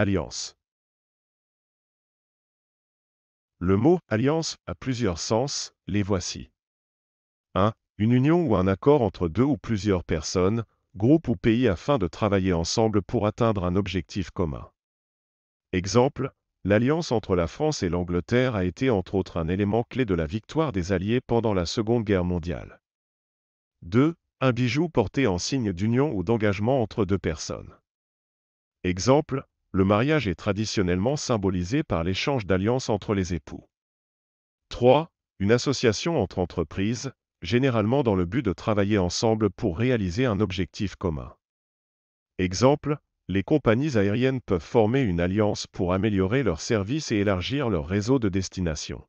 Alliance. Le mot alliance a plusieurs sens, les voici. 1. Une union ou un accord entre deux ou plusieurs personnes, groupes ou pays afin de travailler ensemble pour atteindre un objectif commun. Exemple, l'alliance entre la France et l'Angleterre a été entre autres un élément clé de la victoire des Alliés pendant la Seconde Guerre mondiale. 2. Un bijou porté en signe d'union ou d'engagement entre deux personnes. Exemple, le mariage est traditionnellement symbolisé par l'échange d'alliances entre les époux. 3. Une association entre entreprises, généralement dans le but de travailler ensemble pour réaliser un objectif commun. Exemple, les compagnies aériennes peuvent former une alliance pour améliorer leurs services et élargir leur réseau de destinations.